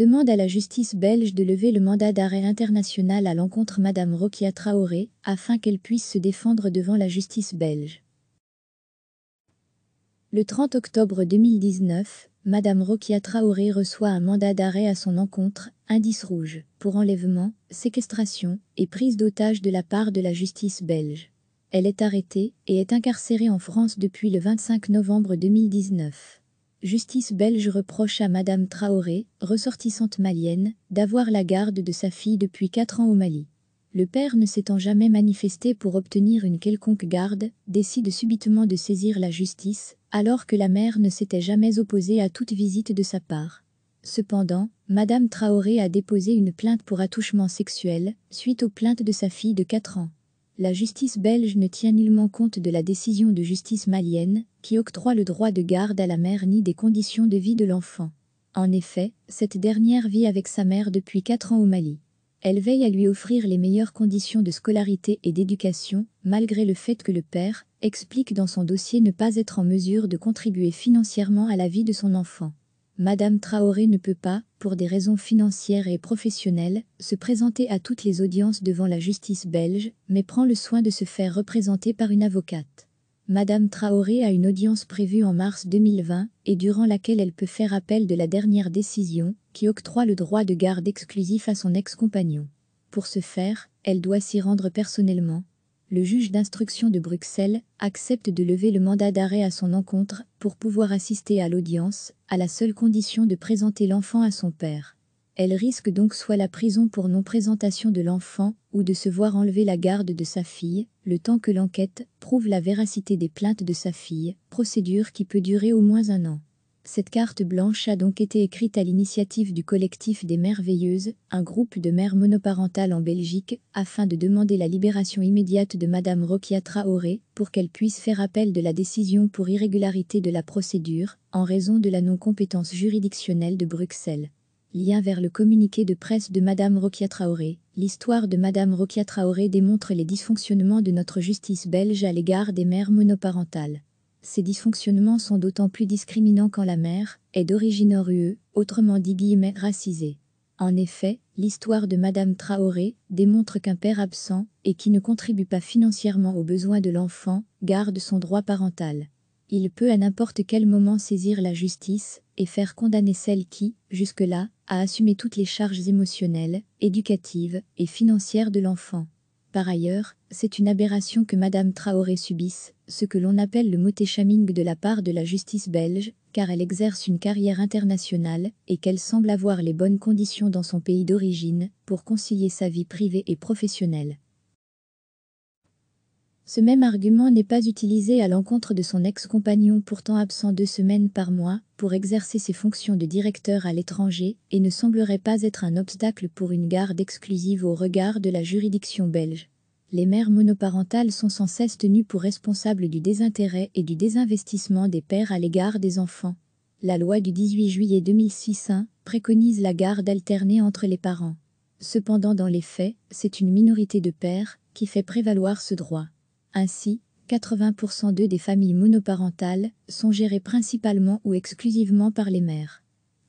demande à la justice belge de lever le mandat d'arrêt international à l'encontre Madame Rokia Traoré, afin qu'elle puisse se défendre devant la justice belge. Le 30 octobre 2019, Madame Rokia Traoré reçoit un mandat d'arrêt à son encontre, indice rouge, pour enlèvement, séquestration et prise d'otage de la part de la justice belge. Elle est arrêtée et est incarcérée en France depuis le 25 novembre 2019. Justice belge reproche à Madame Traoré, ressortissante malienne, d'avoir la garde de sa fille depuis 4 ans au Mali. Le père ne s'étant jamais manifesté pour obtenir une quelconque garde, décide subitement de saisir la justice, alors que la mère ne s'était jamais opposée à toute visite de sa part. Cependant, Madame Traoré a déposé une plainte pour attouchement sexuel, suite aux plaintes de sa fille de 4 ans la justice belge ne tient nullement compte de la décision de justice malienne, qui octroie le droit de garde à la mère ni des conditions de vie de l'enfant. En effet, cette dernière vit avec sa mère depuis quatre ans au Mali. Elle veille à lui offrir les meilleures conditions de scolarité et d'éducation, malgré le fait que le père explique dans son dossier ne pas être en mesure de contribuer financièrement à la vie de son enfant. Madame Traoré ne peut pas, pour des raisons financières et professionnelles, se présenter à toutes les audiences devant la justice belge, mais prend le soin de se faire représenter par une avocate. Madame Traoré a une audience prévue en mars 2020 et durant laquelle elle peut faire appel de la dernière décision qui octroie le droit de garde exclusif à son ex-compagnon. Pour ce faire, elle doit s'y rendre personnellement, le juge d'instruction de Bruxelles accepte de lever le mandat d'arrêt à son encontre pour pouvoir assister à l'audience, à la seule condition de présenter l'enfant à son père. Elle risque donc soit la prison pour non-présentation de l'enfant ou de se voir enlever la garde de sa fille, le temps que l'enquête prouve la véracité des plaintes de sa fille, procédure qui peut durer au moins un an. Cette carte blanche a donc été écrite à l'initiative du collectif des Merveilleuses, un groupe de mères monoparentales en Belgique, afin de demander la libération immédiate de Madame Rokia Traoré pour qu'elle puisse faire appel de la décision pour irrégularité de la procédure en raison de la non-compétence juridictionnelle de Bruxelles. Lien vers le communiqué de presse de Madame Rokia Traoré. L'histoire de Madame Rokia Traoré démontre les dysfonctionnements de notre justice belge à l'égard des mères monoparentales. Ces dysfonctionnements sont d'autant plus discriminants quand la mère est d'origine orueuse, autrement dit guillemets racisée. En effet, l'histoire de Madame Traoré démontre qu'un père absent et qui ne contribue pas financièrement aux besoins de l'enfant garde son droit parental. Il peut à n'importe quel moment saisir la justice et faire condamner celle qui, jusque-là, a assumé toutes les charges émotionnelles, éducatives et financières de l'enfant. Par ailleurs, c'est une aberration que Madame Traoré subisse, ce que l'on appelle le chaming de la part de la justice belge, car elle exerce une carrière internationale et qu'elle semble avoir les bonnes conditions dans son pays d'origine pour concilier sa vie privée et professionnelle. Ce même argument n'est pas utilisé à l'encontre de son ex-compagnon pourtant absent deux semaines par mois pour exercer ses fonctions de directeur à l'étranger et ne semblerait pas être un obstacle pour une garde exclusive au regard de la juridiction belge. Les mères monoparentales sont sans cesse tenues pour responsables du désintérêt et du désinvestissement des pères à l'égard des enfants. La loi du 18 juillet 2006 préconise la garde alternée entre les parents. Cependant, dans les faits, c'est une minorité de pères qui fait prévaloir ce droit. Ainsi, 80% d'eux des familles monoparentales sont gérées principalement ou exclusivement par les mères.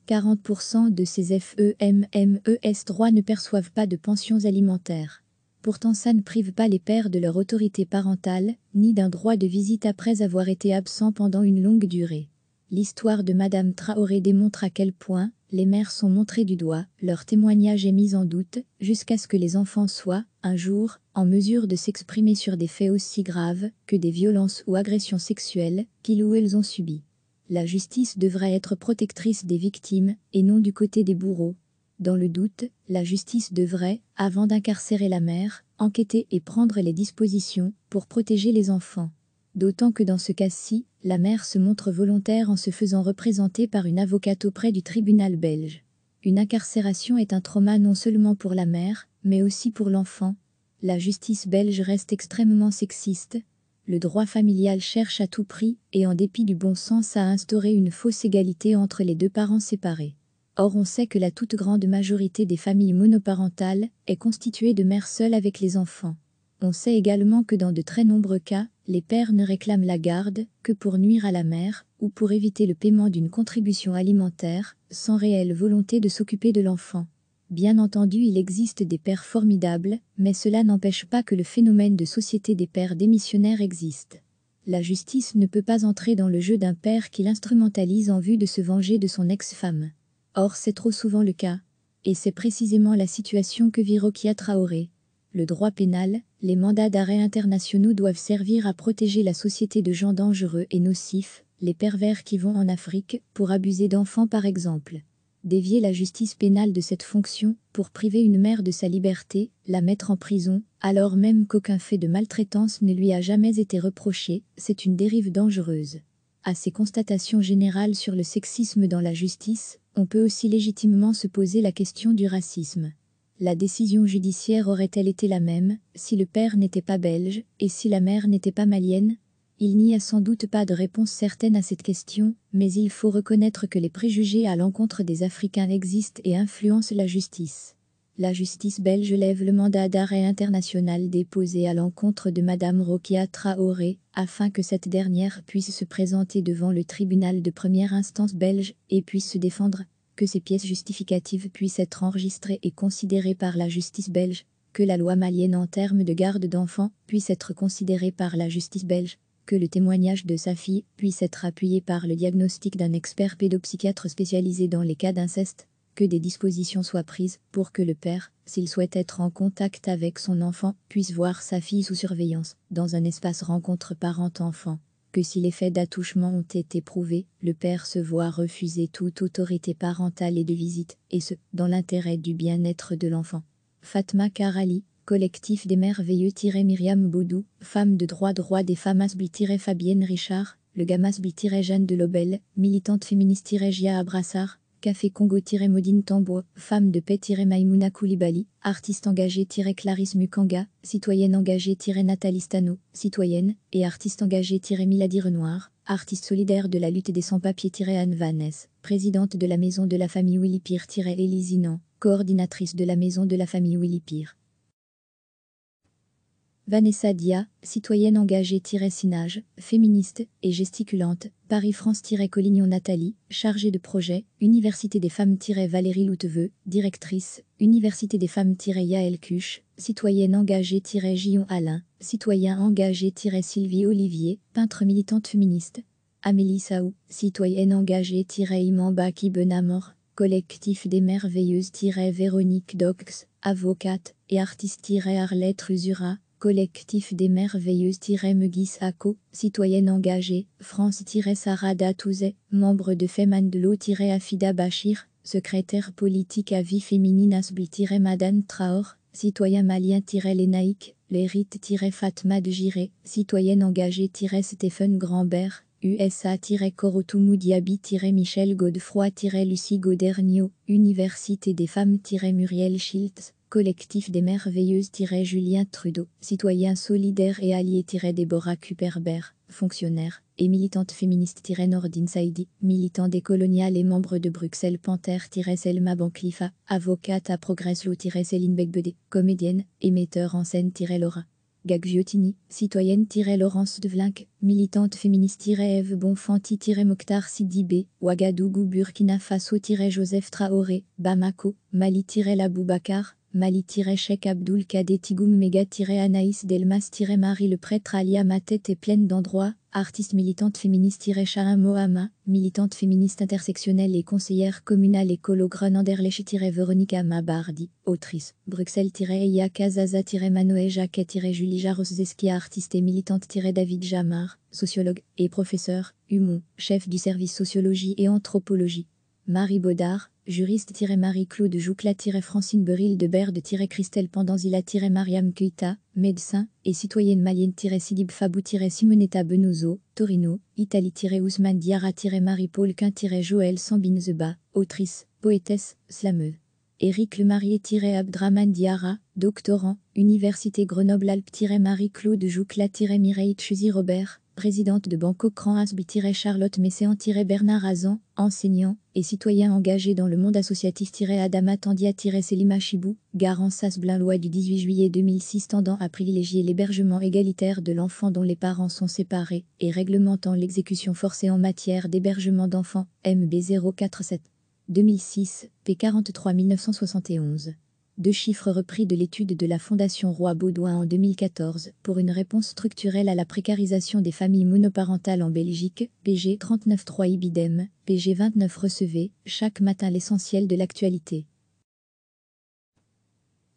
40% de ces FEMMES droits ne perçoivent pas de pensions alimentaires. Pourtant ça ne prive pas les pères de leur autorité parentale, ni d'un droit de visite après avoir été absent pendant une longue durée. L'histoire de Madame Traoré démontre à quel point les mères sont montrées du doigt, leur témoignage est mis en doute, jusqu'à ce que les enfants soient, un jour, en mesure de s'exprimer sur des faits aussi graves que des violences ou agressions sexuelles qu'ils ou elles ont subies. La justice devrait être protectrice des victimes et non du côté des bourreaux. Dans le doute, la justice devrait, avant d'incarcérer la mère, enquêter et prendre les dispositions pour protéger les enfants d'autant que dans ce cas-ci, la mère se montre volontaire en se faisant représenter par une avocate auprès du tribunal belge. Une incarcération est un trauma non seulement pour la mère, mais aussi pour l'enfant. La justice belge reste extrêmement sexiste. Le droit familial cherche à tout prix, et en dépit du bon sens, à instaurer une fausse égalité entre les deux parents séparés. Or on sait que la toute grande majorité des familles monoparentales est constituée de mères seules avec les enfants. On sait également que dans de très nombreux cas, les pères ne réclament la garde que pour nuire à la mère ou pour éviter le paiement d'une contribution alimentaire, sans réelle volonté de s'occuper de l'enfant. Bien entendu, il existe des pères formidables, mais cela n'empêche pas que le phénomène de société des pères démissionnaires existe. La justice ne peut pas entrer dans le jeu d'un père qui l'instrumentalise en vue de se venger de son ex-femme. Or, c'est trop souvent le cas. Et c'est précisément la situation que vit Rokia Traoré le droit pénal, les mandats d'arrêt internationaux doivent servir à protéger la société de gens dangereux et nocifs, les pervers qui vont en Afrique pour abuser d'enfants par exemple. Dévier la justice pénale de cette fonction pour priver une mère de sa liberté, la mettre en prison, alors même qu'aucun fait de maltraitance ne lui a jamais été reproché, c'est une dérive dangereuse. À ces constatations générales sur le sexisme dans la justice, on peut aussi légitimement se poser la question du racisme. La décision judiciaire aurait-elle été la même si le père n'était pas belge et si la mère n'était pas malienne Il n'y a sans doute pas de réponse certaine à cette question, mais il faut reconnaître que les préjugés à l'encontre des Africains existent et influencent la justice. La justice belge lève le mandat d'arrêt international déposé à l'encontre de Madame Rokia Traoré, afin que cette dernière puisse se présenter devant le tribunal de première instance belge et puisse se défendre, que ces pièces justificatives puissent être enregistrées et considérées par la justice belge, que la loi malienne en termes de garde d'enfants puisse être considérée par la justice belge, que le témoignage de sa fille puisse être appuyé par le diagnostic d'un expert pédopsychiatre spécialisé dans les cas d'inceste, que des dispositions soient prises pour que le père, s'il souhaite être en contact avec son enfant, puisse voir sa fille sous surveillance, dans un espace rencontre parent-enfant que si les faits d'attouchement ont été prouvés, le père se voit refuser toute autorité parentale et de visite, et ce, dans l'intérêt du bien-être de l'enfant. Fatma Karali, collectif des merveilleux-Myriam Boudou, femme de droit droit des femmes fabienne Richard, le Gamasbi-Jeanne de Lobel, militante féministe-Gia Abrassard, Café Congo-Maudine Tambo, femme de paix-Maimouna Koulibaly, artiste engagée-Clarisse Mukanga, citoyenne engagée-Nathalie Stano, citoyenne, et artiste engagée-Milady Renoir, artiste solidaire de la lutte des sans-papiers-Anne Vanes, présidente de la maison de la famille Willy Pire-Élise coordinatrice de la maison de la famille Willy Pire. Vanessa Dia, citoyenne engagée-sinage, féministe et gesticulante, Paris-France-Collignon Nathalie, chargée de projet, Université des femmes-Valérie Louteveux, directrice, Université des femmes-Yael Cuche, citoyenne engagée Gion Alain, citoyen engagé-Sylvie Olivier, peintre militante féministe, Amélie Saou, citoyenne engagée Imamba Baki Benamor, collectif des merveilleuses-Véronique Dox, avocate et artiste-Arlette Usura, Collectif des merveilleuses Ako, citoyenne engagée, France-Sarada Touzet, membre de FEMANDELO-Afida Bachir, secrétaire politique à vie féminine Asbi-Madan Traor, citoyen malien-Lénaïque, Lérite-Fatma de Giré, citoyenne engagée-Stéphane Grandbert, usa korotumudiabi michel Godefroy-Lucie Godernio, Université des femmes-Muriel Schiltz, Collectif des merveilleuses-Julien Trudeau, citoyen solidaire et allié-Déborah Kuperber, fonctionnaire et militante féministe-Nordine Saidi, militant des et membre de Bruxelles Panther, selma Banklifa, avocate à Progresso-Céline Begbedé, comédienne et en scène-Laura. Gagviotini, citoyenne-Laurence Devlinck, militante féministe-Eve Bonfanti-Mokhtar Sidibé, Ouagadougou Burkina Faso-Joseph Traoré, Bamako, mali Bakar – mali sheikh Abdul Kadé Tigoum Mega-Anaïs Delmas-Marie Le prêtre Alia Ma tête est pleine d'endroits, artiste militante féministe-Sharam Mohama, militante féministe intersectionnelle et conseillère communale écolo grönanderlech veronica Mabardi, autrice, Bruxelles-Ia kazaza manoé Jacquet-Julie jaroszewski artiste et militante-David Jamar, sociologue et professeur, Humon, chef du service sociologie et anthropologie. Marie Baudard, juriste-Marie-Claude Joucla-Francine Beril de Berde-Christelle pendanzila mariam Keita, médecin et citoyenne malienne-Sidib Fabou-Simonetta Benozzo, Torino, italie ousmane diara Diarra-Marie-Paul Quint joël Sambine Zeba, autrice, poétesse, slameuse. Éric Lemarié-Abdraman Diara, doctorant, Université Grenoble-Alpes-Marie-Claude Joucla-Mireille chusy robert présidente de Banco asby charlotte Messéan-Bernard Azan, enseignant et citoyen engagé dans le monde associatif-Adama tandia célima Chibou, garant Sasblin loi du 18 juillet 2006 tendant à privilégier l'hébergement égalitaire de l'enfant dont les parents sont séparés et réglementant l'exécution forcée en matière d'hébergement d'enfants, MB 047. 2006, P43 1971 deux chiffres repris de l'étude de la Fondation Roi Baudouin en 2014 pour une réponse structurelle à la précarisation des familles monoparentales en Belgique, PG 39.3 Ibidem, bg 29 recevait, chaque matin l'essentiel de l'actualité.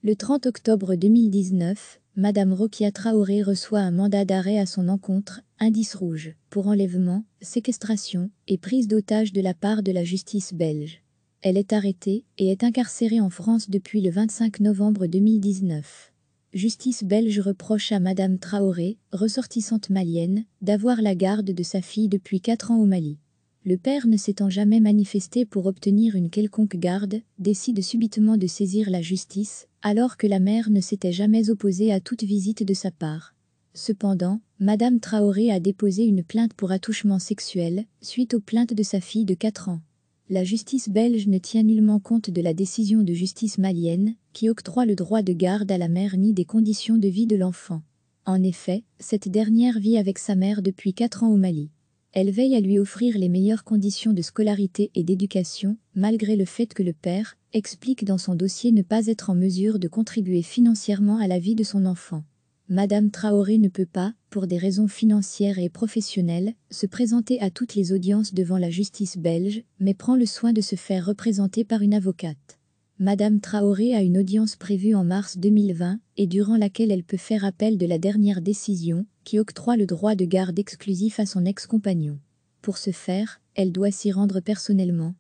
Le 30 octobre 2019, Madame Rokia Traoré reçoit un mandat d'arrêt à son encontre, indice rouge, pour enlèvement, séquestration et prise d'otage de la part de la justice belge. Elle est arrêtée et est incarcérée en France depuis le 25 novembre 2019. Justice belge reproche à Madame Traoré, ressortissante malienne, d'avoir la garde de sa fille depuis 4 ans au Mali. Le père ne s'étant jamais manifesté pour obtenir une quelconque garde, décide subitement de saisir la justice, alors que la mère ne s'était jamais opposée à toute visite de sa part. Cependant, Madame Traoré a déposé une plainte pour attouchement sexuel, suite aux plaintes de sa fille de 4 ans. La justice belge ne tient nullement compte de la décision de justice malienne, qui octroie le droit de garde à la mère ni des conditions de vie de l'enfant. En effet, cette dernière vit avec sa mère depuis quatre ans au Mali. Elle veille à lui offrir les meilleures conditions de scolarité et d'éducation, malgré le fait que le père explique dans son dossier ne pas être en mesure de contribuer financièrement à la vie de son enfant. Madame Traoré ne peut pas, pour des raisons financières et professionnelles, se présenter à toutes les audiences devant la justice belge, mais prend le soin de se faire représenter par une avocate. Madame Traoré a une audience prévue en mars 2020 et durant laquelle elle peut faire appel de la dernière décision qui octroie le droit de garde exclusif à son ex-compagnon. Pour ce faire, elle doit s'y rendre personnellement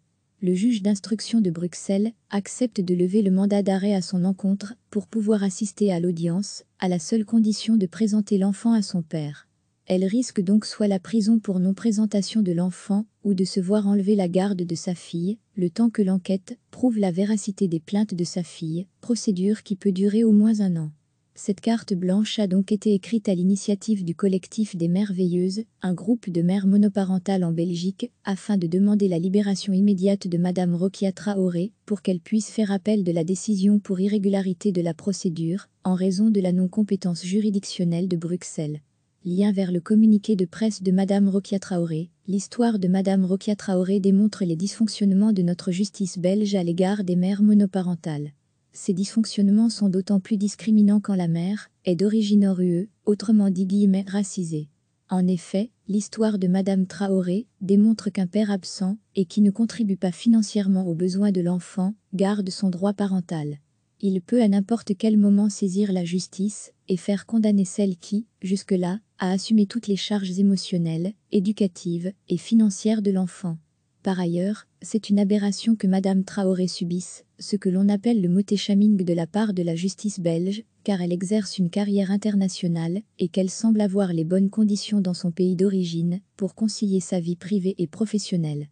le juge d'instruction de Bruxelles accepte de lever le mandat d'arrêt à son encontre pour pouvoir assister à l'audience, à la seule condition de présenter l'enfant à son père. Elle risque donc soit la prison pour non-présentation de l'enfant ou de se voir enlever la garde de sa fille, le temps que l'enquête prouve la véracité des plaintes de sa fille, procédure qui peut durer au moins un an. Cette carte blanche a donc été écrite à l'initiative du collectif des Merveilleuses, un groupe de mères monoparentales en Belgique, afin de demander la libération immédiate de Madame Rokia Traoré pour qu'elle puisse faire appel de la décision pour irrégularité de la procédure en raison de la non-compétence juridictionnelle de Bruxelles. Lien vers le communiqué de presse de Madame Rokia Traoré. L'histoire de Madame Rokia Traoré démontre les dysfonctionnements de notre justice belge à l'égard des mères monoparentales. Ces dysfonctionnements sont d'autant plus discriminants quand la mère est d'origine orue, autrement dit guillemets racisée. En effet, l'histoire de Madame Traoré démontre qu'un père absent et qui ne contribue pas financièrement aux besoins de l'enfant garde son droit parental. Il peut à n'importe quel moment saisir la justice et faire condamner celle qui, jusque-là, a assumé toutes les charges émotionnelles, éducatives et financières de l'enfant. Par ailleurs, c'est une aberration que Madame Traoré subisse, ce que l'on appelle le chaming de la part de la justice belge, car elle exerce une carrière internationale et qu'elle semble avoir les bonnes conditions dans son pays d'origine pour concilier sa vie privée et professionnelle.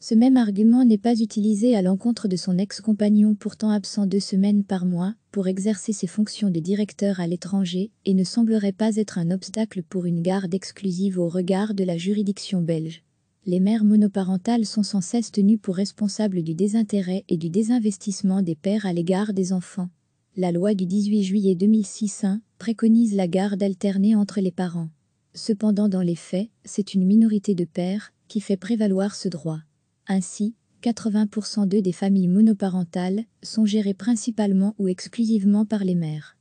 Ce même argument n'est pas utilisé à l'encontre de son ex-compagnon pourtant absent deux semaines par mois pour exercer ses fonctions de directeur à l'étranger et ne semblerait pas être un obstacle pour une garde exclusive au regard de la juridiction belge. Les mères monoparentales sont sans cesse tenues pour responsables du désintérêt et du désinvestissement des pères à l'égard des enfants. La loi du 18 juillet 2006 préconise la garde alternée entre les parents. Cependant dans les faits, c'est une minorité de pères qui fait prévaloir ce droit. Ainsi, 80% des familles monoparentales sont gérées principalement ou exclusivement par les mères.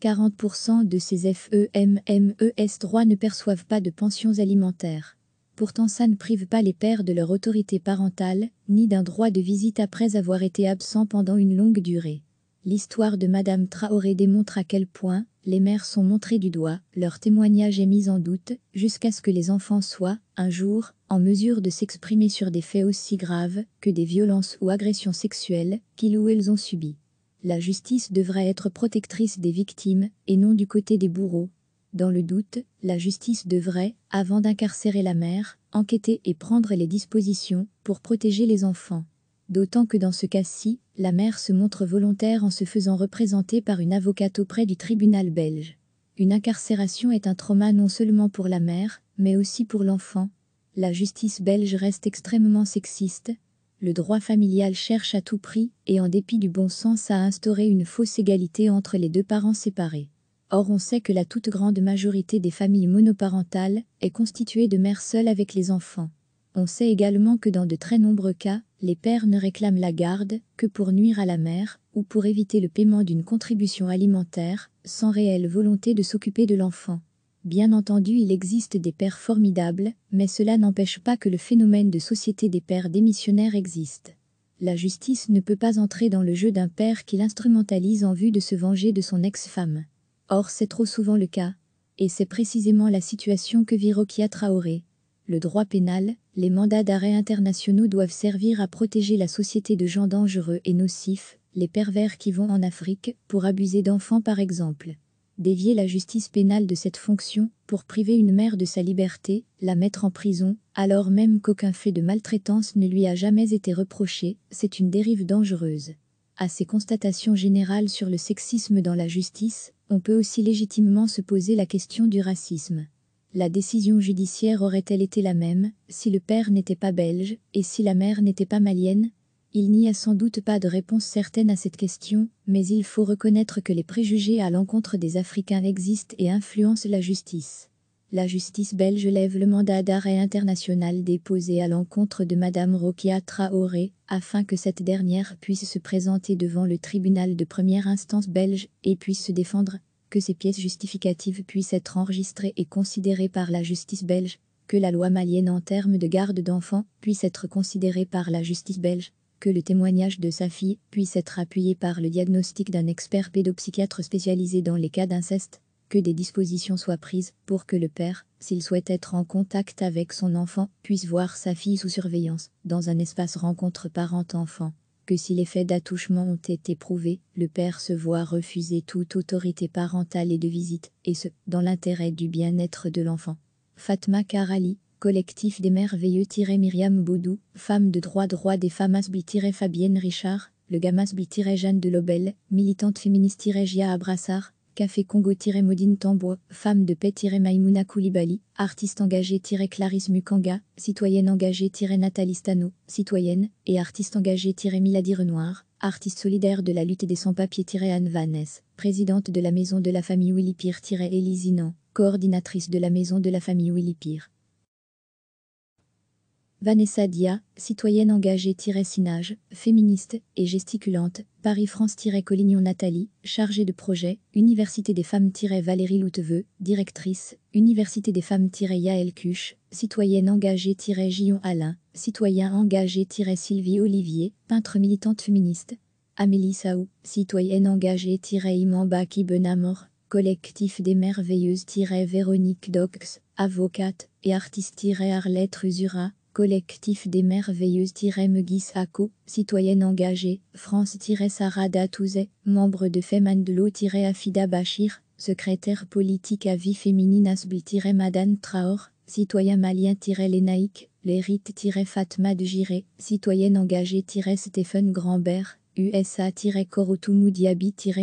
40% de ces femmes droits ne perçoivent pas de pensions alimentaires. Pourtant ça ne prive pas les pères de leur autorité parentale, ni d'un droit de visite après avoir été absent pendant une longue durée. L'histoire de Madame Traoré démontre à quel point les mères sont montrées du doigt, leur témoignage est mis en doute, jusqu'à ce que les enfants soient, un jour, en mesure de s'exprimer sur des faits aussi graves que des violences ou agressions sexuelles qu'ils ou elles ont subies. La justice devrait être protectrice des victimes et non du côté des bourreaux. Dans le doute, la justice devrait, avant d'incarcérer la mère, enquêter et prendre les dispositions pour protéger les enfants d'autant que dans ce cas-ci, la mère se montre volontaire en se faisant représenter par une avocate auprès du tribunal belge. Une incarcération est un trauma non seulement pour la mère, mais aussi pour l'enfant. La justice belge reste extrêmement sexiste, le droit familial cherche à tout prix, et en dépit du bon sens, à instaurer une fausse égalité entre les deux parents séparés. Or on sait que la toute grande majorité des familles monoparentales est constituée de mères seules avec les enfants. On sait également que dans de très nombreux cas, les pères ne réclament la garde que pour nuire à la mère ou pour éviter le paiement d'une contribution alimentaire, sans réelle volonté de s'occuper de l'enfant. Bien entendu, il existe des pères formidables, mais cela n'empêche pas que le phénomène de société des pères démissionnaires existe. La justice ne peut pas entrer dans le jeu d'un père qui l'instrumentalise en vue de se venger de son ex-femme. Or, c'est trop souvent le cas. Et c'est précisément la situation que vit Rokia Traoré le droit pénal, les mandats d'arrêt internationaux doivent servir à protéger la société de gens dangereux et nocifs, les pervers qui vont en Afrique pour abuser d'enfants par exemple. Dévier la justice pénale de cette fonction pour priver une mère de sa liberté, la mettre en prison, alors même qu'aucun fait de maltraitance ne lui a jamais été reproché, c'est une dérive dangereuse. À ces constatations générales sur le sexisme dans la justice, on peut aussi légitimement se poser la question du racisme la décision judiciaire aurait-elle été la même si le père n'était pas belge et si la mère n'était pas malienne Il n'y a sans doute pas de réponse certaine à cette question, mais il faut reconnaître que les préjugés à l'encontre des Africains existent et influencent la justice. La justice belge lève le mandat d'arrêt international déposé à l'encontre de Madame Rokia Traoré, afin que cette dernière puisse se présenter devant le tribunal de première instance belge et puisse se défendre que ces pièces justificatives puissent être enregistrées et considérées par la justice belge, que la loi malienne en termes de garde d'enfants puisse être considérée par la justice belge, que le témoignage de sa fille puisse être appuyé par le diagnostic d'un expert pédopsychiatre spécialisé dans les cas d'inceste, que des dispositions soient prises pour que le père, s'il souhaite être en contact avec son enfant, puisse voir sa fille sous surveillance, dans un espace rencontre parent-enfant si les faits d'attouchement ont été prouvés, le père se voit refuser toute autorité parentale et de visite, et ce, dans l'intérêt du bien-être de l'enfant. Fatma Karali, collectif des merveilleux-Myriam Boudou, femme de droit droit des femmes Asbi-Fabienne Richard, le gamasbi-Jeanne de Lobel, militante féministe Jia Abrassard, Café Congo-Maudine Tambois, femme de paix-Maimouna Koulibaly, artiste engagée-Clarisse Mukanga, citoyenne engagée-Nathalie Stano, citoyenne, et artiste engagée-Milady Renoir, artiste solidaire de la lutte des sans-papiers-Anne Vannes, présidente de la maison de la famille Willy pire coordinatrice de la maison de la famille Willy Vanessa Dia, citoyenne engagée-sinage, féministe et gesticulante, Paris-France-Collignon Nathalie, chargée de projet, Université des femmes-Valérie Louteveux, directrice, Université des femmes-Yael Cuche, citoyenne engagée-Gillon Alain, citoyen engagé-Sylvie Olivier, peintre militante féministe, Amélie Saou, citoyenne engagée Ben Benamor, collectif des merveilleuses-Véronique Dox, avocate et artiste-Arlette Usura, Collectif des merveilleuses-Megisako, citoyenne engagée, France-Sarada Touzé, membre de l'eau afida Bachir, secrétaire politique à vie féminine Asbi-Madan Traor, citoyen malien-Lénaïque, l'hérite-Fatma de Giré, citoyenne engagée stéphane Grandbert USA-Korotoumou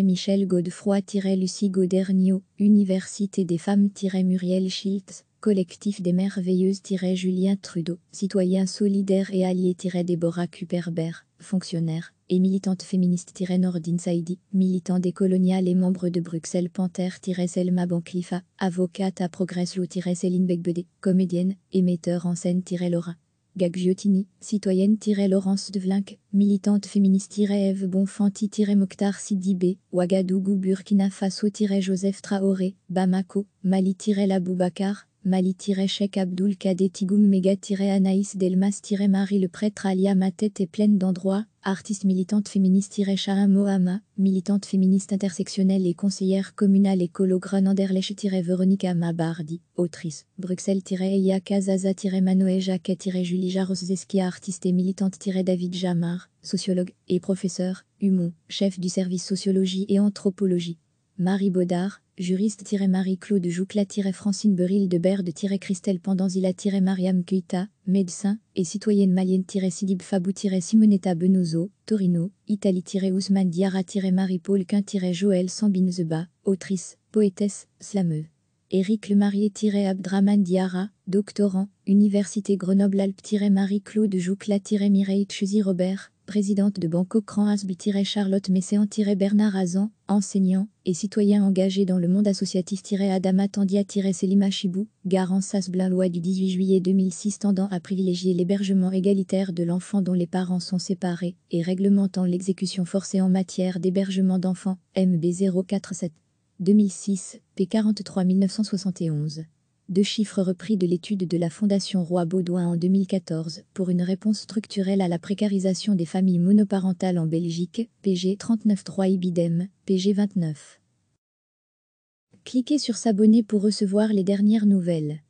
michel Godefroy-Lucie Godernio, Université des femmes-Muriel Schiltz, collectif des merveilleuses-Julien Trudeau, citoyen solidaire et allié-Déborah Kuperber, fonctionnaire et militante féministe-Nordine Saidi, militant coloniales et membre de Bruxelles Panther-Selma Banklifa, avocate à Progresso-Céline Begbede, comédienne et en scène-Laura. Gaggiotini. citoyenne-Laurence Vlinck, militante féministe-Eve Bonfanti-Mokhtar Sidibé, Ouagadougou Burkina Faso-Joseph Traoré, Bamako, mali Bakar – Mali-Cheikh Abdul Kadetigoum Mega-Anaïs Delmas-Marie Le prêtre Alia Ma tête est pleine d'endroits, artiste militante féministe Sharam Mohamma militante féministe intersectionnelle et conseillère communale écolo Granaderlech-Véronica Mabardi, autrice, Bruxelles-Eya Kazaza-Manoé Jacquet-Julie Jaroszewski – artiste et militante-David Jamar, sociologue et professeur, Humon, chef du service sociologie et anthropologie. Marie Baudard, juriste-Marie-Claude Joucla-Francine Beril de Berde-Christelle pendanzila mariam Keita, médecin et citoyenne malienne-Sidib Fabou-Simonetta Benozzo, Torino, italie ousmane diara Diarra-Marie-Paul quint joël Sambine Zeba, autrice, poétesse, slameux. Éric Lemarié-Abdraman Diara, doctorant, Université Grenoble-Alpes-Marie-Claude Joucla-Mireille Chuzi robert présidente de Banco asbi charlotte Messéan-Bernard Azan, enseignant et citoyen engagé dans le monde associatif-Adama Tandia-Selima Chibou, garant sas loi du 18 juillet 2006 tendant à privilégier l'hébergement égalitaire de l'enfant dont les parents sont séparés et réglementant l'exécution forcée en matière d'hébergement d'enfants, MB 047. 2006, P 43 1971 deux chiffres repris de l'étude de la Fondation Roi Baudouin en 2014 pour une réponse structurelle à la précarisation des familles monoparentales en Belgique, PG 39.3 Ibidem, PG 29. Cliquez sur s'abonner pour recevoir les dernières nouvelles.